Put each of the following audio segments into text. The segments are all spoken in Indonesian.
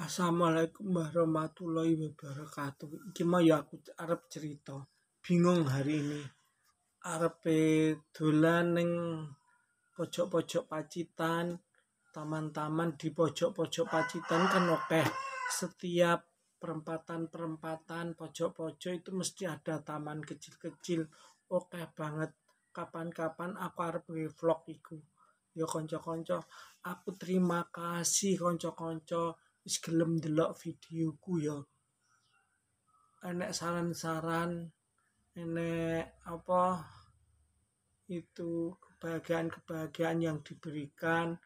Assalamualaikum warahmatullahi wabarakatuh. Iki mah ya aku arep cerita. Bingung hari ini. Arab dolan ning pojok-pojok Pacitan, taman-taman di pojok-pojok Pacitan kan oke. Setiap perempatan-perempatan pojok-pojok itu mesti ada taman kecil-kecil. Oke banget. Kapan-kapan aku arep vlog iku. Ya konco konco aku terima kasih konco-konco wis gelem delok videoku ya enak saran-saran enek apa itu kebahagiaan-kebahagiaan yang diberikan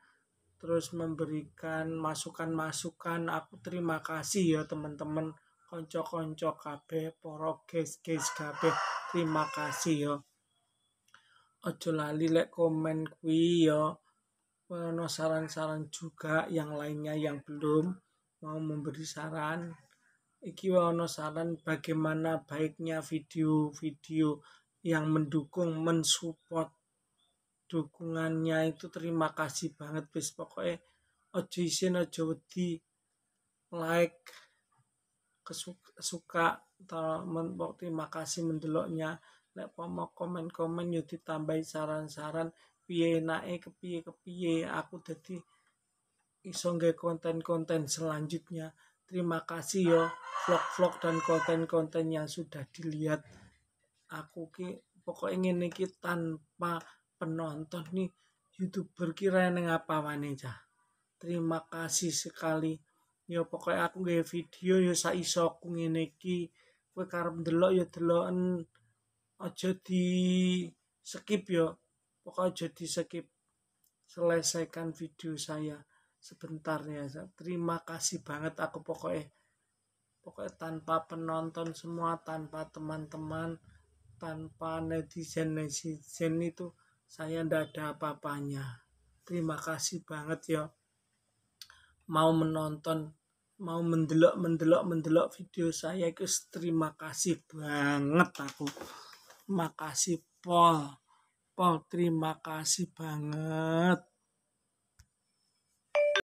terus memberikan masukan-masukan aku terima kasih ya teman-teman konco-konco kabeh poro guys-guys kabeh terima kasih ya ojo lali lek komen kuwi ya penuh saran-saran juga yang lainnya yang belum mau memberi saran iki ono saran bagaimana baiknya video-video yang mendukung mensupport dukungannya itu terima kasih banget wis pokoknya ojo isin ojo di like kesuka suka terima kasih mendeloknya lek mau komen-komen yuk ditambahin saran-saran piye nae kepiye kepiye aku jadi iso nggak konten-konten selanjutnya terima kasih yo ya, vlog-vlog dan konten-konten yang sudah dilihat aku ki pokok ingin niki tanpa penonton nih YouTube kira neng apa terima kasih sekali yo ya, pokok aku nggak video yo ya, sa iso aku ngene kue karam delok yo deloken aja di skip yo pokoknya jadi skip selesaikan video saya sebentar ya terima kasih banget aku pokoknya pokoknya tanpa penonton semua tanpa teman-teman tanpa netizen netizen itu saya ndak ada apa-apanya terima kasih banget ya mau menonton mau mendelok mendelok mendelok video saya itu terima kasih banget aku makasih Paul Paul, terima kasih banget